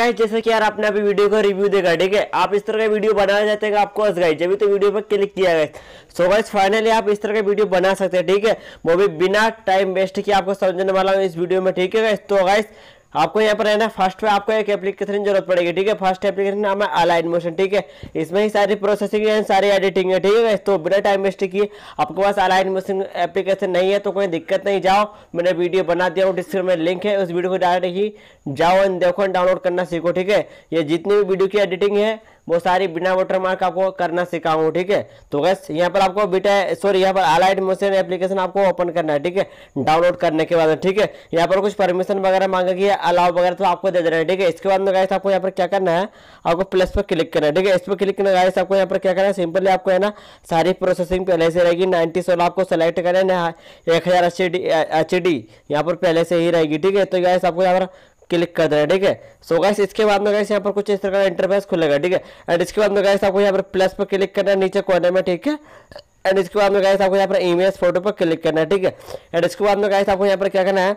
guys जैसे कि यार आपने अभी वीडियो का रिव्यू देखा ठीक है आप इस तरह का वीडियो बनाना चाहते हैं आपको गाइस जब तो वीडियो पर क्लिक किया गया सो गाइस फाइनली आप इस तरह का वीडियो बना सकते हैं ठीक है वो भी बिना टाइम वेस्ट किया आपको समझने वाला हूँ इस वीडियो में ठीक है गाइस तो गाइस आपको यहाँ पर रहना फर्स्ट में आपको एक एप्लीकेशन जरूरत पड़ेगी ठीक है फर्स्ट एप्लीकेशन नाम है अलाइन मोशन ठीक है इसमें ही सारी प्रोसेसिंग है सारी एडिटिंग है ठीक है तो बिना टाइम वेस्ट किए आपके पास अलाइन मोशन एप्लीकेशन नहीं है तो कोई दिक्कत नहीं जाओ मैंने वीडियो बना दिया हूँ डिस्क्रिप्शन में लिंक है उस वीडियो को डायरेक्ट ही जाओ एंड देखो डाउनलोड करना सीखो ठीक है ये जितनी भी वीडियो की एडिटिंग है वो सारी बिना वोटर मार्क आपको करना सिखाऊँ ठीक है तो गैस यहाँ पर आपको बीटा सॉरी यहाँ पर अलाइड मोशन एप्लीकेशन आपको ओपन करना है ठीक है डाउनलोड करने के बाद ठीक है यहाँ पर कुछ परमिशन वगैरह मांगा गया अलाव वगैरह तो आपको दे देना है ठीक है इसके बाद में गाइस आपको यहाँ पर क्या करना है आपको प्लस पर क्लिक करना है ठीक है इस पर क्लिक करना गाइस आपको यहाँ पर क्या करना है सिंपली आपको है ना सारी प्रोसेसिंग पहले से रहेगी नाइनटी सोलह आपको सेलेक्ट करना है एक हज़ार एच डी यहाँ पर पहले से ही रहेगी ठीक है तो गाइस आपको यहाँ पर क्लिक कर देना ठीक है सो गाइस इसके बाद में गाइस यहाँ पर कुछ इस तरह का इंटरफेस खुलेगा ठीक है एंड इसके बाद में गाइस आपको यहाँ पर प्लस पर क्लिक करना है नीचे कोने में ठीक है एंड इसके बाद में गाइस आपको यहाँ पर इमेज फोटो पर क्लिक करना है ठीक है एंड इसके बाद में गाइस आपको यहाँ पर क्या करना है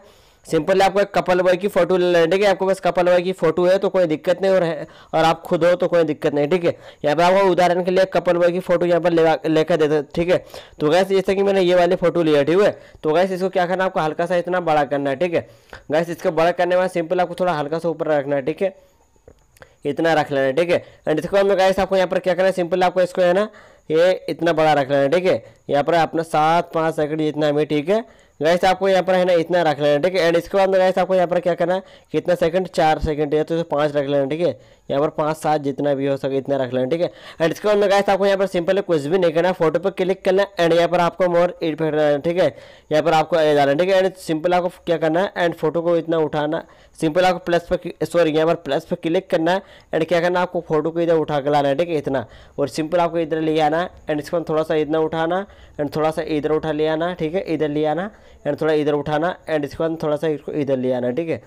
सिंपल आपको एक कपल बॉय की फोटो ले लेना ठीक है आपको बस कपल बॉय की फोटो है तो कोई दिक्कत नहीं और है और आप खुद हो तो कोई दिक्कत नहीं ठीक है यहाँ पर आपको उदाहरण के लिए कपल बॉय की फोटो यहाँ पर लेकर देते ठीक है तो गैस जैसे कि मैंने ये वाली फोटो लिया ठीक है तो गैस इसको क्या करना आपको हल्का सा इतना बड़ा करना है ठीक है गैस इसको बड़ा करने में सिंपल आपको थोड़ा हल्का सा ऊपर रखना है ठीक है इतना रख लेना ठीक है एंड इसके बाद में गैस आपको यहाँ पर क्या करना है सिंपल आपको इसको है ना ये इतना बड़ा रख लेना ठीक है यहाँ पर अपना सात पाँच सेकंड जितना हमें ठीक है गैस आपको यहाँ पर है ना इतना रख लेना ठीक है एंड इसके बाद गैस आपको यहाँ पर क्या करना है कितना सेकंड चार सेकंड या तो इसे पाँच रख लेना ठीक है यहाँ पर पाँच सात जितना भी हो सके इतना रख लेना ठीक है एंड इसके बाद गैस आपको यहाँ पर सिंपल कुछ भी नहीं करना फोटो पर क्लिक करना एंड यहाँ पर आपको मोर एड फेंकना ठीक है यहाँ पर आपको आना ठीक है एंड सिंपल आपको क्या करना है एंड फोटो को इतना उठाना सिंपल आपको प्लस पर सॉरी यहाँ पर प्लस पर क्लिक करना है एंड क्या करना आपको फोटो को इधर उठा कर लाना है ठीक है इतना और सिंपल आपको इधर ले आना एंड इसके बाद थोड़ा सा इतना उठाना एंड थोड़ा सा इधर उठा ले आना ठीक है इधर ले आना एंड थोड़ा इधर उठाना एंड इसके बाद थोड़ा सा इसको इधर ले आना ठीक है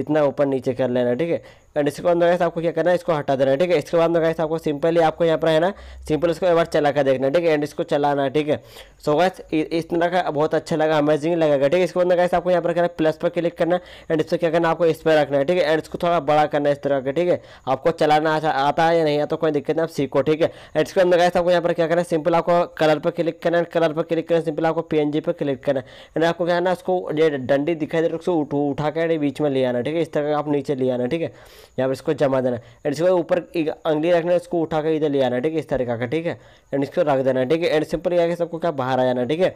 इतना ऊपर नीचे कर लेना ठीक है एंड इसके बाद आपको क्या करना है इसको हटा देना ठीक है इसके बाद गैस आपको सिंपली आपको यहाँ पर है ना सिंपल इसको एक बार चला कर देखना ठीक है एंड इसको चलाना ठीक है सो गैस इस तरह का बहुत अच्छा लगा अमेजिंग लगेगा ठीक है इसके बाद गैस आपको यहाँ पर करना प्लस पर क्लिक करना एंड इसको क्या करना आपको इस पर रखना है ठीक है एंड इसको थोड़ा बड़ा करना है इस तरह का ठीक है आपको चलाना आता है या नहीं आता तो कोई दिक्कत नहीं आप सीखो ठीक है एंड इसके बाद गैस आपको यहाँ पर क्या करना सिंपल आपको कलर पर क्लिक करना है कलर पर क्लिक करना सिंपल आपको पी पर क्लिक करना है एंड आपको आपको क्या है उसको ये डंडी दिखाई दे रहा है उसको उठा कर बीच में ले आना ठीक है इस तरह आप नीचे ले आना ठीक है यहाँ पर इसको जमा देना एंड इसके ऊपर अंगली रखना इसको उठा कर इधर ले आना ठीक है इस तरीका का ठीक है एंड इसको रख देना ठीक है एंड सिंपल यहाँ के सबको क्या बाहर आ जाना ठीक है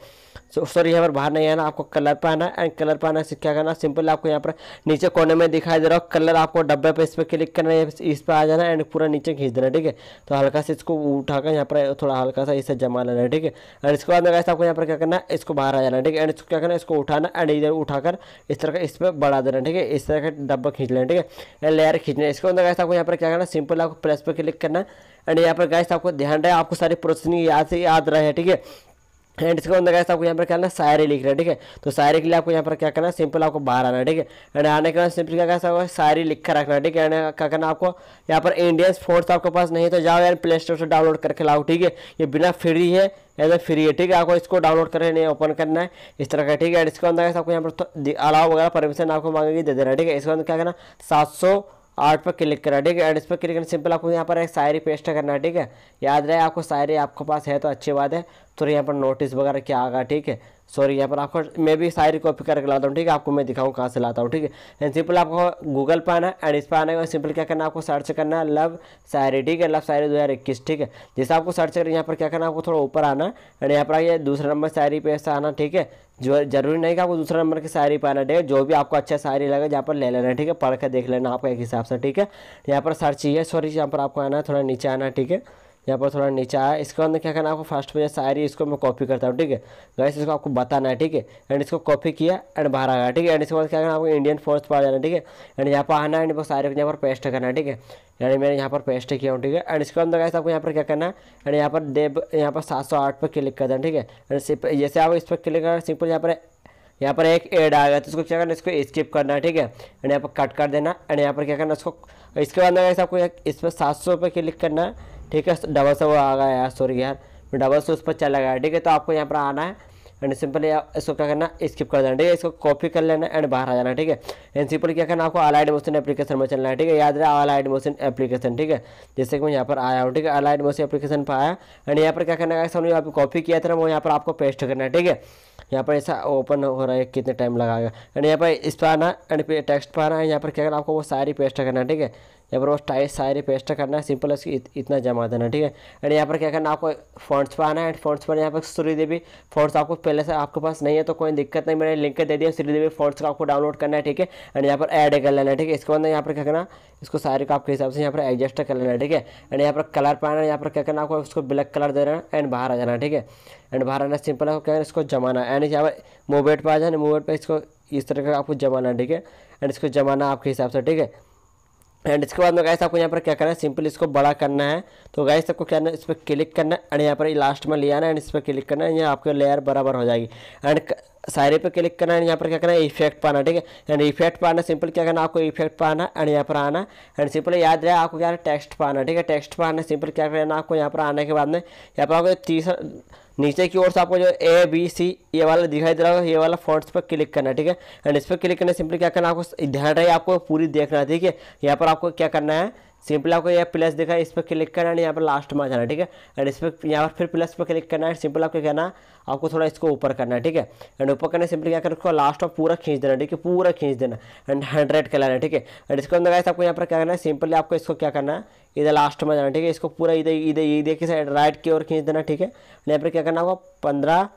सॉरी यहाँ पर बाहर नहीं आना आपको कलर पर आना एंड कलर पर आना क्या करना सिंपल आपको यहाँ पर नीचे कोने में दिखाई दे रहा हो कलर आपको डब्बे पर इस पर क्लिक करना है इस पर आ जाना एंड पूरा नीचे खींच देना ठीक है तो हल्का से इसको उठा कर यहाँ पर थोड़ा हल्का सा इसे जमा लेना ठीक है एंड इसके बाद में आपको यहाँ पर क्या करना है इसको बाहर आ जाना ठीक है एंड इसको क्या करना है इसको उठाना एंड इधर उठाकर इस तरह का इस पर बढ़ा देना ठीक है इस तरह का डब्बा खींच लेना ठीक है लेयर खींचना इसके अंदर गैस आपको यहाँ पर क्या करना सिंपल आपको प्रेस पर क्लिक करना एंड यहाँ पर गैस आपको ध्यान रहे आपको सारी प्रोसेसिंग याद से याद रहे ठीक है एंड इसके अंदर कैसे आपको यहाँ पर क्या करना है शायरी लिखना है ठीक है तो शायरी के लिए आपको यहाँ पर क्या करना सिंपल आपको बाहर आना है ठीक है एंड आने के बाद सिंपल क्या कैसा होगा शायरी लिख कर रखना है ठीक है एंड क्या करना आपको यहाँ पर इंडियन स्पोर्ट्स आपके पास नहीं तो जाओ यार प्ले स्टोर से डाउनलोड करके लाओ ठीक है ये बिना फ्री है एज ए फ्री है ठीक है आपको इसको डाउनलोड करना नहीं ओपन करना है इस तरह का ठीक है एंड इसके अंदर आपको यहाँ पर अलाव तो वगैरह परमिशन आपको मांगेगी दे देना ठीक है इसके अंदर क्या करना सात सौ आर्ट पर क्लिक करना ठीक है एंड इस पर क्लिक करना सिंपल आपको यहाँ पर एक शायरी पेस्ट करना है ठीक है याद रहे आपको शायरी आपके पास है तो अच्छी बात है तो यहाँ पर नोटिस वगैरह क्या आगा ठीक है सॉरी यहाँ पर आपको मैं भी सारी कॉपी करके लाता हूँ ठीक है आपको मैं दिखाऊँ कहाँ से लाता हूँ ठीक है एंड सिंपल आपको गूगल पर आना एंड इस पर आने का सिंपल क्या करना है आपको सर्च करना है लव शायरी ठीक है लव शायरी दो हज़ार इक्कीस ठीक है जैसे आपको सर्च करना यहाँ पर क्या करना है आपको थोड़ा ऊपर आना एंड यहाँ पर आइए दूसरा नंबर शायरी पे ऐसा आना ठीक है जो जरूरी नहीं कि आपको दूसरा नंबर की शायरी पर आना ठीक है जो भी आपको अच्छा सायरी लगे जहाँ पर ले लेना ठीक है पढ़ कर देख लेना आपका एक हिसाब से ठीक है यहाँ पर सर्च ही है सॉरी यहाँ पर आपको आना है थोड़ा नीचे आना ठीक है यहाँ पर थोड़ा नीचे आया इसके बाद क्या करना आपको फर्स्ट में जैसे इसको मैं कॉपी करता हूँ ठीक है गैस इसको आपको बताना है ठीक है एंड इसको कॉपी किया एंड बाहर आ गया ठीक है एंड इसके बाद क्या करना आपको इंडियन फोर्स पर जाना ठीक है एंड यहाँ पर आना एंड बस सारे यहाँ पर पेस्ट करना है ठीक है यानी मैंने यहाँ पर पेस्ट किया हूँ ठीक है एंड इसके अंदर गैस आपको यहाँ पर क्या करना है एंड यहाँ पर देव यहाँ पर सात सौ आठ पर क्लिक कर देना ठीक है एंड सिर्फ जैसे आप इस पर क्लिक करना सिंपल यहाँ पर यहाँ पर एक एड आ गया तो इसको क्या करना इसको स्किप करना है ठीक है एंड यहाँ पर कट कर देना एंड यहाँ पर क्या करना इसको इसके बाद आपको इस पर सात सौ क्लिक करना है ठीक है डबल से वो आ गया यार सॉरी यार मैं डबल से उस पर चला गया ठीक है तो आपको यहाँ पर आना है एंड सिंपली इसको क्या करना स्किप कर देना ठीक है इसको कॉपी कर लेना एंड बाहर आ जाना ठीक है एंड सिंपल क्या करना आपको अलाइड मोशन एप्लीकेशन में चलना है ठीक है याद रहे अलाइड मोशन एप्लीकेशन ठीक है जैसे कि मैं यहाँ पर आया हूँ ठीक है अलाइड मोशन एप्लीकेशन पर आया एंड यहाँ पर क्या करना है समझो यहाँ पर कॉपी किया था वो यहाँ पर आपको पेस्ट करना है ठीक है यहाँ पर ऐसा ओपन हो रहा है कितने टाइम लगाएगा एंड यहाँ पर इस पर आना एंड टेक्स्ट पर आना है यहाँ पर क्या करना आपको वो सारी पेस्ट करना है ठीक है यहाँ पर बस टाइल सारे पेस्ट करना है सिंपल इसकी इत, इतना जमा देना ठीक है एंड यहाँ पर क्या करना आपको फॉन्ट्स पर आना है एंड फॉन्ट्स पर यहाँ पर श्रीदेवी फॉन्ट्स आपको पहले से आपके पास नहीं है तो कोई दिक्कत नहीं मैंने लिंक दे दिया श्रीदेवी फॉन्ट्स का आपको डाउनलोड करना है ठीक है एंड यहाँ पर ऐड कर लेना है ठीक है इसके बाद यहाँ पर क्या करना इसको सारे का आपके हिसाब से यहाँ पर एडजस्ट कर लेना है ठीक है एंड यहाँ पर कलर पाना है यहाँ पर क्या करना आपको उसको ब्लैक कलर देना है एंड बाहर आ जाना है ठीक है एंड बाहर आना सिंपल आपको क्या इसको जमाना है एंड यहाँ पर मोबेट पर आ जाना मोबाइल पर इसको इस तरह का आपको जमाना है ठीक है एंड इसको जमाना आपके हिसाब से ठीक है एंड इसके बाद में गैस आपको यहाँ पर क्या करना है सिंपल इसको बड़ा करना है तो गैस आपको क्या करना है इस पर क्लिक करना है एंड यहाँ पर लास्ट में ले आना है एंड इस पर क्लिक करना है यहाँ आपके लेयर बराबर हो जाएगी एंड सारे पे क्लिक करना है यहाँ पर क्या करना है इफेक्ट पाना ठीक है एंड इफेक्ट पाना सिंपल क्या करना आपको इफेक्ट पाना एंड यहाँ पर आना एंड सिंपल याद रहे आपको क्या टेक्स्ट पाना ठीक है टेक्स्ट पाना सिंपल क्या करना आपको यहाँ पर आने के बाद में यहाँ पर आपको तीसरा नीचे की ओर से आपको जो ए बी सी ये वाला दिखाई दे रहा होगा ये वाला फॉन्ट्स पर क्लिक करना ठीक है एंड इस पर क्लिक करना सिंपली क्या करना आपको ध्यान रहे आपको पूरी देखना है ठीक है यहाँ पर आपको क्या करना है सिंपल आपको यह प्लस देखा है इस पर क्लिक करना है यहाँ पर लास्ट में आ जाना ठीक है एंड इस पर यहाँ पर फिर प्लस पर क्लिक करना है सिंपल आपको कहना आपको थोड़ा इसको ऊपर करना है ठीक है एंड ऊपर करना सिंपल क्या करना लास्ट में पूरा खींच देना ठीक है पूरा खींच देना एंड हंड्रेड का लाना ठीक है एंड इसको अंदर आपको यहाँ पर क्या करना है सिंपली आपको इसको क्या करना है इधर लास्ट में जाना ठीक है इसको पूरा इधर इधर इधर के साइड राइट की ओर खींच देना ठीक है यहाँ पर क्या करना होगा पंद्रह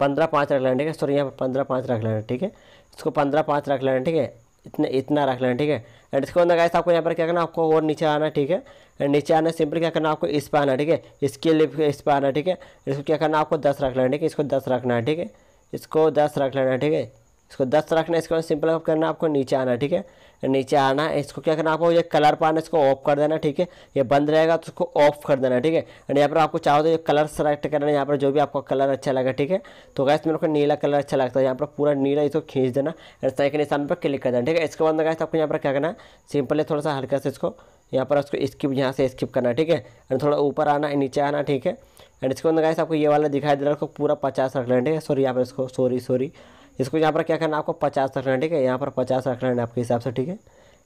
पंद्रह पाँच रख लेना ठीक है सॉरी यहाँ पर पंद्रह पाँच रख लेना ठीक है इसको पंद्रह पाँच रख लेना ठीक है इतना इतना रख लेना ठीक है एंड इसके अंदर गाइस आपको यहाँ पर क्या करना आपको और नीचे आना ठीक है एंड नीचे आना सिंपल क्या करना आपको इस पर आना ठीक है इसके लिए इस पर आना ठीक है इसको क्या करना आपको दस रख लेना ठीक है इसको दस रखना है ठीक है इसको दस रख लेना ठीक है इसको दस रखना इसके बाद सिंपल करना आपको नीचे आना ठीक है नीचे आना है इसको क्या करना आपको ये कलर पाना इसको ऑफ कर देना ठीक है ये बंद रहेगा तो उसको ऑफ कर देना ठीक है एंड यहाँ पर आपको चाहो तो ये कलर सेलेक्ट करना है यहाँ पर जो भी आपको कलर अच्छा लगा ठीक है तो गैस मेरे को नीला कलर अच्छा लगता है यहाँ पर पूरा नीला इसको खींच देना एंड के निशान पर क्लिक कर देना ठीक है इसके बाद गैस आपको यहाँ पर क्या करना है सिंपली थोड़ा सा हल्का से इसको यहाँ पर उसको स्किप यहाँ से स्किप करना ठीक है एंड थोड़ा ऊपर आना नीचे आना ठीक है एंड इसके बाद गैस आपको ये वाला दिखाई दे रहा है पूरा पचास रख लेना ठीक है सॉरी यहाँ पर इसको सॉरी सॉरी इसको यहाँ पर क्या करना है आपको पचास रखना है ठीक है यहाँ पर पचास रखना है आपके हिसाब से ठीक है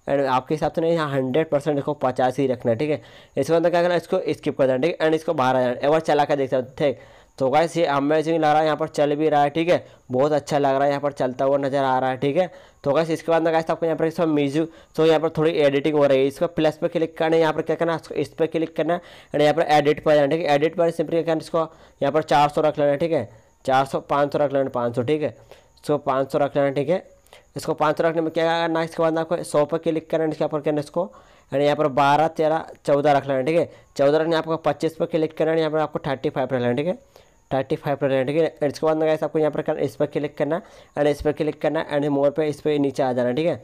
एंड आपके हिसाब से नहीं यहाँ हंड्रेड परसेंट इसको पचास ही रखना है ठीक है इसके अंदर क्या करना इसको स्किप कर देना ठीक है एंड इसको बाहर आ जाना एक चला कर देख सकते ठीक तो गाइस ये अमेजिंग लग रहा है यहाँ पर चल भी रहा है ठीक है बहुत अच्छा लग रहा है यहाँ पर चलता हुआ नजर आ रहा है ठीक है तो गाइस इसके बाद गाइस आपको यहाँ पर इसका म्यूजिक तो यहाँ पर थोड़ी एडिटिंग हो रही है इसको प्लस पे क्लिक करना है यहाँ पर क्या करना है इस पर क्लिक करना है एंड यहाँ पर एडिट पर जाना ठीक है एडिट पर सिंपली क्या करना इसको यहाँ पर चार रख लेना ठीक है चार सौ रख लेना पाँच ठीक है इसको पाँच सौ रख लेना ठीक है इसको पाँच सौ रखने में क्या करना है इसके बाद आपको सौ पर क्लिक करना है इसके ऊपर करना इसको एंड यहाँ पर बारह तेरह चौदह रख लेना ठीक है चौदह रखने आपको पच्चीस पर क्लिक करना है यहाँ पर आपको थर्टी फाइव रख लेना ठीक है थर्टी फाइव पर ठीक है एंड इसके बाद ना आपको यहाँ पर करना इस पर क्लिक करना एंड इस पर क्लिक करना एंड मोर पर इस पर नीचे आ जाना ठीक है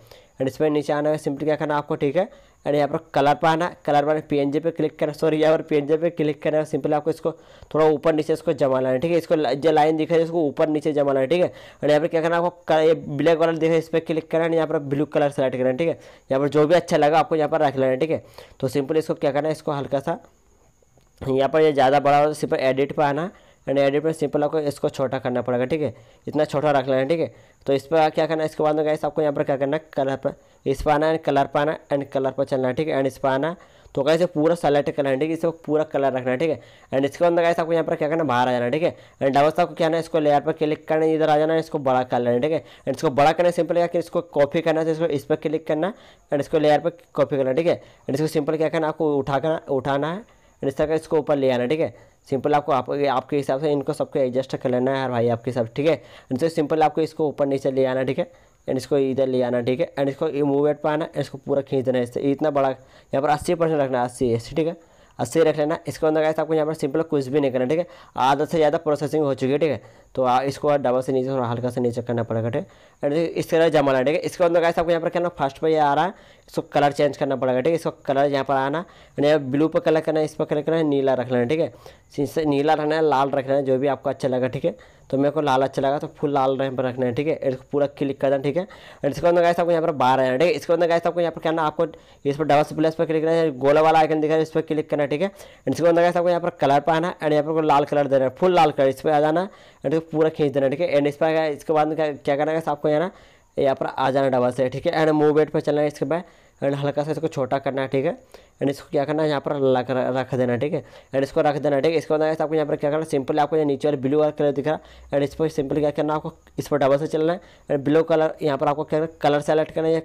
एंड इस पर नीचे आने का सिंपली क्या करना आपको ठीक है एंड यहाँ पर कलर पर आना कलर पर पी पे क्लिक करना सॉरी यहाँ पर पी पे क्लिक करना सिंपल आपको इसको थोड़ा ऊपर नीचे इसको जमा लाना है ठीक है इसको जो लाइन दिख रही है इसको ऊपर नीचे जमा लाना ठीक है एंड यहाँ पर क्या करना आपको ये ब्लैक कलर दिख रहा है इस पर क्लिक करना है यहाँ पर ब्लू कलर सेलेक्ट करना है ठीक है यहाँ पर जो भी अच्छा लगा आपको यहाँ पर रख लेना है ठीक है तो सिंपल इसको क्या करना है इसको हल्का सा यहाँ पर ये ज़्यादा बड़ा हो तो सिंपल एडिट पर आना एंड एडिट में सिंपल आपको इसको छोटा करना पड़ेगा ठीक है इतना छोटा रख लेना ठीक है तो इस पर क्या करना है इसके बाद में गाइस आपको यहाँ पर क्या करना है कलर पर इस पर आना एंड कलर पर आना एंड कलर पर चलना है ठीक है एंड इस पर आना तो कैसे पूरा सेलेक्ट करना है ठीक है इसको पूरा कलर रखना है ठीक है एंड इसके बाद गाइस आपको यहाँ पर क्या करना बाहर आ जाना ठीक है एंड डबल आपको क्या है इसको लेयर पर क्लिक करना इधर आ जाना है इसको बड़ा कर लेना ठीक है एंड इसको बड़ा करना सिंपल या इसको कॉपी करना है तो इसको इस पर क्लिक करना एंड इसको लेयर पर कॉपी करना ठीक है एंड इसको सिंपल क्या करना आपको करना उठाना है एंड इस तरह का इसको ऊपर ले आना ठीक है सिंपल आपको आप, आपके हिसाब से इनको सबको एडजस्ट कर लेना है यार भाई आपके हिसाब ठीक है एंड तो सिंपल आपको इसको ऊपर नीचे ले आना ठीक है एंड इसको इधर ले आना ठीक है एंड इसको मूवमेंट पर आना इसको पूरा खींच देना इससे इतना बड़ा यहाँ पर अस्सी परसेंट रखना है अस्सी एस ठीक है अस्सी रख लेना इसके अंदर गाइस आपको यहाँ पर सिंपल कुछ भी नहीं करना ठीक है आधा से ज़्यादा प्रोसेसिंग हो चुकी है ठीक है तो आ, इसको डबल से नीचे थोड़ा हल्का से नीचे करना पड़ेगा ठीक है एंड इस तरह जमाना ठीक है इसके अंदर गाइस आपको यहाँ पर क्या फर्स्ट पर ये आ रहा है इसको कलर चेंज करना पड़ेगा ठीक है इसको कलर यहाँ पर आना मैंने ब्लू पर कलर करना है इस पर कलर करना है नीला रख लेना ठीक है इससे नीला रखना है लाल रखना है जो भी आपको अच्छा लगा ठीक है तो मेरे को लाल अच्छा लगा तो फुल लाल यहाँ पर रखना है ठीक है इसको पूरा क्लिक करना ठीक है और इसके अंदर गाइस आपको यहाँ पर बाहर आना ठीक है इसके अंदर गाइस आपको यहाँ पर करना आपको इस पर डबल प्लस पर क्लिक करना है गोला वाला आइकन दिखा है इस पर क्लिक करना ठीक है इसके अंदर गाइस आपको यहाँ पर कलर पर आना एंड यहाँ पर लाल कलर देना है फुल लाल कलर इस पर आ जाना एंड पूरा खींच देना ठीक है एंड इस पर इसके बाद क्या करना है आपको यहाँ यहाँ पर आ जाना डबल से ठीक है एंड मूव वेट पर चलना है इसके बाद एंड हल्का सा इसको छोटा करना है ठीक है एंड इसको क्या करना है यहाँ पर लग रख देना ठीक है एंड इसको रख देना ठीक है इसके बाद आपको यहाँ पर क्या करना है सिंपल आपको यहाँ नीचे वाले ब्लू वाला कलर दिख रहा है एंड इस पर सिंपल क्या करना है आपको इस पर डबल से चलना है एंड ब्लू कलर यहाँ पर आपको क्या करना कलर सेलेक्ट करना है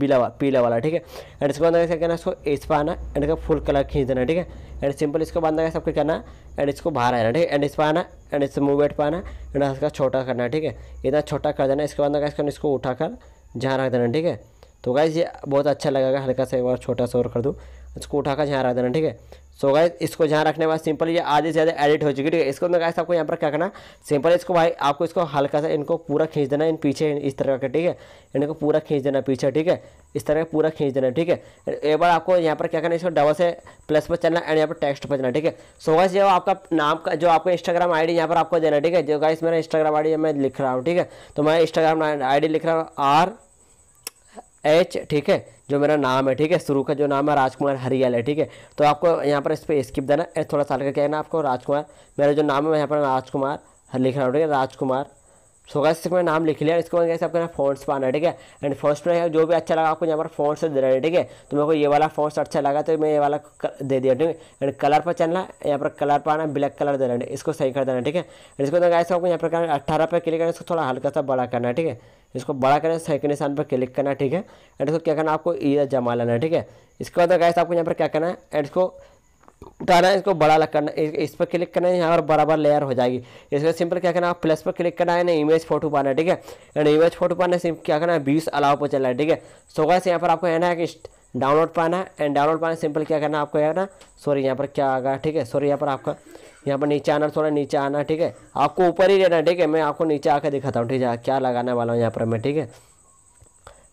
पीला वाला पीला वाला ठीक है एंड इसके बाद क्या करना है इसको इस पर आना एंड इसका फुल कलर खींच देना ठीक है एंड सिंपल इसको करके सब कुछ करना एंड इसको बाहर आना ठीक है एंड इस पर आना एंड इससे मूव पर आना एंड इसका छोटा करना ठीक है इतना छोटा कर देना इसको बंद इसका इसको उठा कर जहाँ रख देना ठीक है तो गाइज ये बहुत अच्छा लगेगा हल्का सा एक बार छोटा सा और कर दूँ इसको उठा कर जहाँ रख देना ठीक है सो so गाइज इसको जहाँ रखने के बाद सिंपल ये आधे से ज़्यादा एडिट हो चुकी ठीक है इसको मैं गाइस आपको यहाँ पर क्या करना सिंपल इसको भाई आपको इसको हल्का सा इनको पूरा खींच देना इन पीछे इस तरह का ठीक है इनको पूरा खींच देना पीछे ठीक है इस तरह का पूरा खींच देना ठीक है एक बार आपको यहाँ पर क्या करना इसको डबल से प्लस पर चलना एंड यहाँ पर टेक्स्ट पर चलना ठीक है सो गाइस जो आपका नाम का जो आपका इंस्टाग्राम डी यहाँ पर आपको देना ठीक है जो गाइस मेरा इंस्टाग्राम डी मैं लिख रहा हूँ ठीक है तो मैं इंस्टाग्राम डी लिख रहा हूँ आर एच ठीक है जो मेरा नाम है ठीक है शुरू का जो नाम है राजकुमार हरियाल है ठीक है तो आपको यहाँ पर इस पर स्किप देना थोड़ा सा हल्का कहना आपको राजकुमार मेरा जो नाम है यहाँ पर राजकुमार लिख रहा हूँ ठीक है राजकुमार सो गैस मैंने नाम लिख लिया इसके बाद गैस आपको फोन्स पाना है ठीक है एंड फर्स्ट में जो भी अच्छा लगा आपको यहाँ पर से दे रहा है ठीक है तो मेरे को ये वाला फोन अच्छा लगा तो मैं ये वाला दे दिया ठीक है एंड कलर पर चलना यहाँ पर कलर पर ब्लैक कलर दे रहे इसको सही कर देना ठीक है इसके बाद कैसे आपको यहाँ पर करना अट्ठारह पर क्लिक करना इसको थोड़ा हल्का सा बड़ा करना है ठीक है इसको बड़ा करना सही के निशान पर क्लिक करना ठीक है एंड इसको क्या करना आपको ईद जमा लेना ठीक है इसके बाद कैसे तो आपको यहाँ पर क्या करना है एंड इसको उठाना है इसको बड़ा करना इस पर क्लिक करना है यहाँ पर बराबर लेयर हो जाएगी इसका सिंपल क्या करना है प्लस पर क्लिक करना है ना इमेज फोटो पाना है ठीक है एंड इमेज फोटो पाना है क्या करना है बीस अलाव पर चलना है ठीक है सो गैस यहाँ पर आपको है है कि डाउनलोड पाना है एंड डाउनलोड पाना सिंपल क्या करना है आपको है ना सॉरी यहाँ पर क्या आ गया ठीक है सॉरी यहाँ पर आपका यहाँ पर नीचे आना थोड़ा नीचे आना ठीक है आपको ऊपर ही रहना ठीक है मैं आपको नीचे आकर दिखाता हूँ ठीक है क्या लगाने वाला हूँ यहाँ पर मैं ठीक है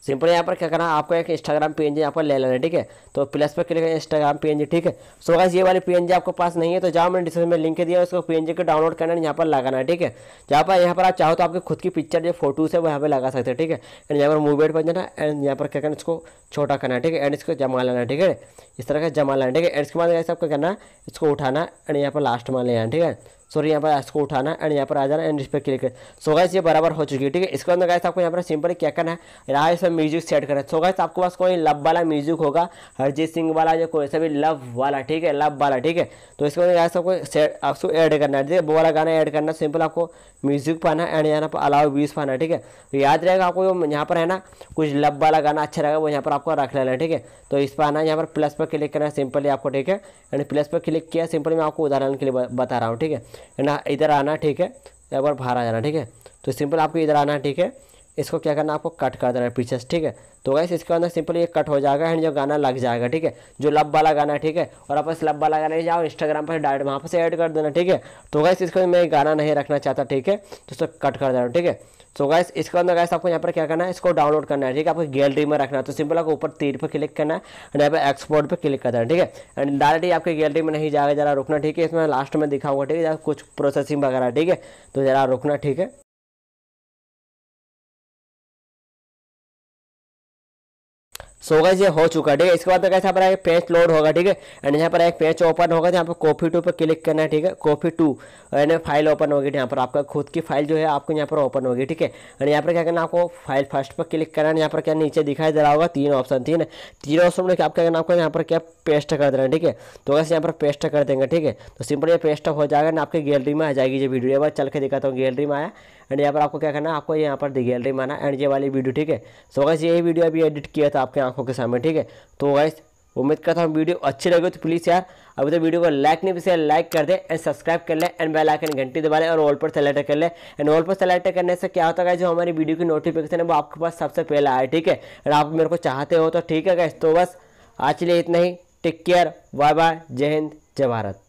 सिंपल यहाँ पर क्या करना आपको एक इंस्टाग्राम पी एन जी आपको ले लेना है ठीक है तो प्लस पर क्लिक इंस्टाग्राम पी ठीक है सो so, गाइस ये वाली पी आपके पास नहीं है तो जहाँ मैंने डिस्क्रिप्शन में लिंक दिया उसको पी एन जी को डाउनलोड करना है यहाँ पर लगाना है ठीक है जहाँ पर यहाँ पर आप चाहो तो आपकी खुद की पिक्चर जो फोटोज है वो यहाँ पर लगा सकते हैं ठीक है एंड यहाँ पर मूवमेंट पर जाना एंड यहाँ पर क्या करना इसको छोटा करना है ठीक है एंड इसको जमा लेना ठीक है इस तरह का जमा लेना ठीक है एंड इसके बाद आपको करना इसको उठाना एंड यहाँ पर लास्ट मान लेना ठीक है सॉरी यहाँ पर इसको उठाना एंड यहाँ पर आ जाना एंड इस पर क्लिक करना सो गाइस ये बराबर हो चुकी है ठीक है इसके अंदर गाइस आपको यहाँ पर सिंपल क्या करना है यहाँ इसमें म्यूजिक सेट करना है सो गाइस आपके पास कोई लव वाला म्यूजिक होगा हरजीत सिंह वाला या कोई सा भी लव वाला ठीक है लव वाला ठीक है तो इसके अंदर गाइस आपको सेट आपको ऐड करना है ठीक है वो वाला गाना ऐड करना सिंपल आपको म्यूजिक पाना एंड यहाँ पर अलाव व्यूज पाना ठीक है तो याद रहेगा आपको यहाँ पर है ना कुछ लव वाला गाना अच्छा रहेगा वो यहाँ पर आपको रख लेना है ठीक है तो इस पर आना यहाँ पर प्लस पर क्लिक करना है सिंपली आपको ठीक है एंड प्लस पर क्लिक किया सिंपली मैं आपको उदाहरण के लिए बता रहा हूँ ठीक है इधर आना ठीक है एक बार बाहर आ जाना ठीक है तो सिंपल आपको इधर आना ठीक है इसको क्या करना आपको कट कर देना है पीछे ठीक है तो गैस इसके अंदर सिंपली ये कट हो जाएगा एंड जो गाना लग जाएगा ठीक है जो लब वाला गाना है ठीक है और आप इस लब वाला गाना जाओ इंस्टाग्राम पर डायरेक्ट वहाँ पर से ऐड कर देना ठीक है तो गैस इसको मैं गाना नहीं रखना चाहता ठीक है तो उसको कट कर देना ठीक है तो गैस इसके अंदर गैस आपको यहाँ पर क्या करना है इसको डाउनलोड करना है ठीक है आपको गैलरी में रखना है तो सिंपल आपको ऊपर तीर पर क्लिक करना है एंड यहाँ पर एक्सपोर्ट पर क्लिक करना है ठीक है एंड डायरेक्ट आपके गैलरी में नहीं जाएगा जरा रुकना ठीक है इसमें लास्ट में दिखाऊंगा ठीक है कुछ प्रोसेसिंग वगैरह ठीक है तो जरा रुकना ठीक है सो गाइस ये हो चुका है ठीक है इसके बाद तो कैसे एक पेज लोड होगा ठीक है एंड यहाँ पर एक पेज ओपन होगा जहाँ तो पर कॉफी टू पर क्लिक करना है ठीक है copy to and file open होगी तो यहाँ पर आपका खुद की फाइल जो है आपको यहाँ पर ओपन होगी ठीक है एंड यहाँ पर क्या करना आपको फाइल फर्स्ट पर क्लिक करना है यहाँ पर क्या नीचे दिखाई दे रहा होगा तीन ऑप्शन थी ना तीन ऑप्शन में क्या करना आपको यहाँ पर क्या पेस्ट कर देना ठीक है तो वैसे यहाँ पर पेस्ट कर देंगे ठीक है तो सिंपल ये पेस्ट हो जाएगा ना आपके गैलरी में आ जाएगी ये वीडियो चल के दिखाता हूँ गैलरी में आया एंड यहाँ पर आपको क्या करना है आपको यहाँ पर दी गैलरी माना एंड ये वाली वीडियो ठीक है सो वैसे यही वीडियो अभी एडिट किया था आपके आंखों के सामने ठीक है तो गैस उम्मीद करता हूँ वीडियो अच्छी लगे तो प्लीज़ यार अभी तो वीडियो को लाइक नहीं पिछले लाइक कर दे एंड सब्सक्राइब कर ले एंड बेल आइकन घंटी दबा ले और ऑल पर सेलेक्ट कर ले एंड ऑल पर सेलेक्ट करने से क्या होता है जो हमारी वीडियो की नोटिफिकेशन है वो आपके पास सबसे पहले आए ठीक है और आप मेरे को चाहते हो तो ठीक है गैस तो बस आज लिए इतना ही टेक केयर बाय बाय जय हिंद जय भारत